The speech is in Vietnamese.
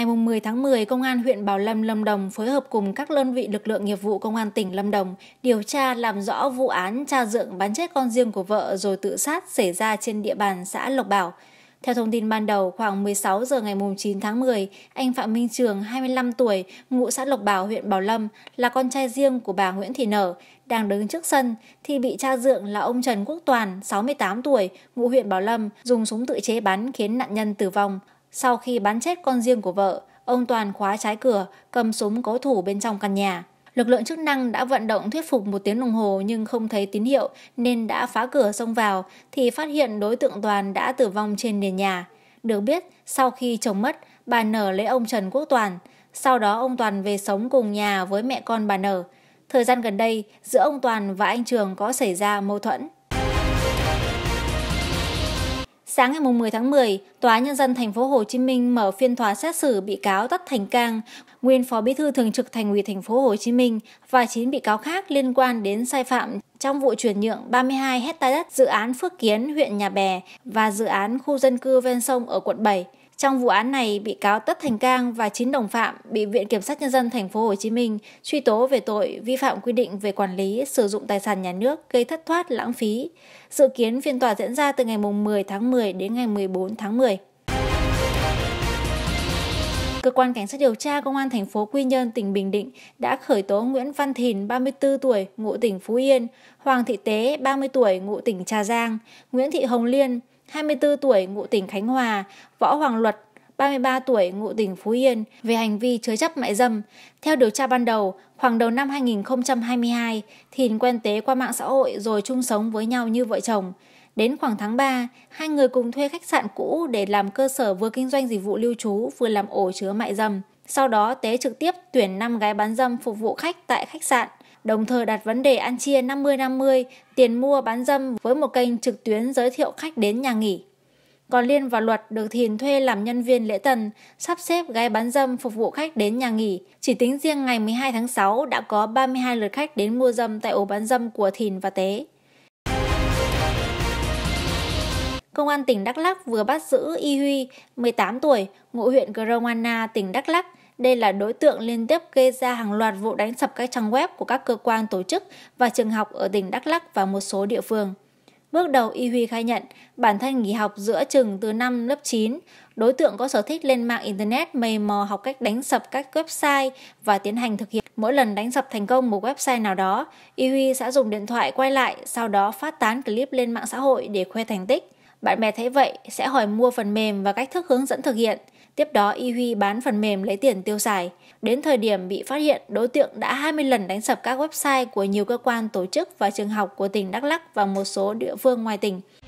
Ngày 10 tháng 10, Công an huyện Bảo Lâm, Lâm Đồng phối hợp cùng các đơn vị lực lượng nghiệp vụ Công an tỉnh Lâm Đồng điều tra làm rõ vụ án cha dượng bắn chết con riêng của vợ rồi tự sát xảy ra trên địa bàn xã Lộc Bảo. Theo thông tin ban đầu, khoảng 16 giờ ngày 9 tháng 10, anh Phạm Minh Trường, 25 tuổi, ngụ xã Lộc Bảo, huyện Bảo Lâm, là con trai riêng của bà Nguyễn Thị Nở, đang đứng trước sân thì bị cha dượng là ông Trần Quốc Toàn, 68 tuổi, ngụ huyện Bảo Lâm, dùng súng tự chế bắn khiến nạn nhân tử vong. Sau khi bắn chết con riêng của vợ, ông Toàn khóa trái cửa, cầm súng cố thủ bên trong căn nhà. Lực lượng chức năng đã vận động thuyết phục một tiếng đồng hồ nhưng không thấy tín hiệu nên đã phá cửa xông vào thì phát hiện đối tượng Toàn đã tử vong trên nền nhà. Được biết, sau khi chồng mất, bà Nở lấy ông Trần Quốc Toàn. Sau đó ông Toàn về sống cùng nhà với mẹ con bà Nở. Thời gian gần đây, giữa ông Toàn và anh Trường có xảy ra mâu thuẫn. Sáng ngày 10 tháng 10, Tòa Nhân dân thành phố Hồ Chí Minh mở phiên tòa xét xử bị cáo Tất Thành Cang, nguyên Phó Bí thư Thường trực Thành ủy thành phố Hồ Chí Minh và 9 bị cáo khác liên quan đến sai phạm trong vụ chuyển nhượng 32 hecta đất dự án Phước Kiến, huyện Nhà Bè và dự án khu dân cư ven sông ở quận 7. Trong vụ án này, bị cáo Tất Thành Cang và chín đồng phạm bị Viện Kiểm sát Nhân dân Thành phố Hồ Chí Minh truy tố về tội vi phạm quy định về quản lý sử dụng tài sản nhà nước gây thất thoát lãng phí. Dự kiến phiên tòa diễn ra từ ngày 10 tháng 10 đến ngày 14 tháng 10. Cơ quan Cảnh sát điều tra Công an thành phố Quy Nhơn, tỉnh Bình Định đã khởi tố Nguyễn Văn Thìn, 34 tuổi, ngụ tỉnh Phú Yên, Hoàng Thị Tế, 30 tuổi, ngụ tỉnh Trà Giang, Nguyễn Thị Hồng Liên, 24 tuổi ngụ tỉnh Khánh Hòa, Võ Hoàng Luật, 33 tuổi ngụ tỉnh Phú Yên về hành vi chứa chấp mại dâm. Theo điều tra ban đầu, khoảng đầu năm 2022, Thìn quen tế qua mạng xã hội rồi chung sống với nhau như vợ chồng. Đến khoảng tháng 3, hai người cùng thuê khách sạn cũ để làm cơ sở vừa kinh doanh dịch vụ lưu trú vừa làm ổ chứa mại dâm. Sau đó Tế trực tiếp tuyển 5 gái bán dâm phục vụ khách tại khách sạn đồng thời đặt vấn đề ăn chia 50-50 tiền mua bán dâm với một kênh trực tuyến giới thiệu khách đến nhà nghỉ. Còn Liên và Luật được Thìn thuê làm nhân viên lễ tân, sắp xếp gái bán dâm phục vụ khách đến nhà nghỉ. Chỉ tính riêng ngày 12 tháng 6 đã có 32 lượt khách đến mua dâm tại ổ bán dâm của Thìn và Tế. Công an tỉnh Đắk Lắk vừa bắt giữ Y Huy, 18 tuổi, ngụ huyện Gromana, tỉnh Đắk Lắk. Đây là đối tượng liên tiếp gây ra hàng loạt vụ đánh sập các trang web của các cơ quan tổ chức và trường học ở tỉnh Đắk Lắk và một số địa phương. Bước đầu Y Huy khai nhận, bản thân nghỉ học giữa trường từ năm lớp 9, đối tượng có sở thích lên mạng Internet mây mò học cách đánh sập các website và tiến hành thực hiện. Mỗi lần đánh sập thành công một website nào đó, Y Huy sẽ dùng điện thoại quay lại, sau đó phát tán clip lên mạng xã hội để khoe thành tích. Bạn bè thấy vậy sẽ hỏi mua phần mềm và cách thức hướng dẫn thực hiện. Tiếp đó Y Huy bán phần mềm lấy tiền tiêu xài. Đến thời điểm bị phát hiện, đối tượng đã 20 lần đánh sập các website của nhiều cơ quan tổ chức và trường học của tỉnh Đắk Lắk và một số địa phương ngoài tỉnh.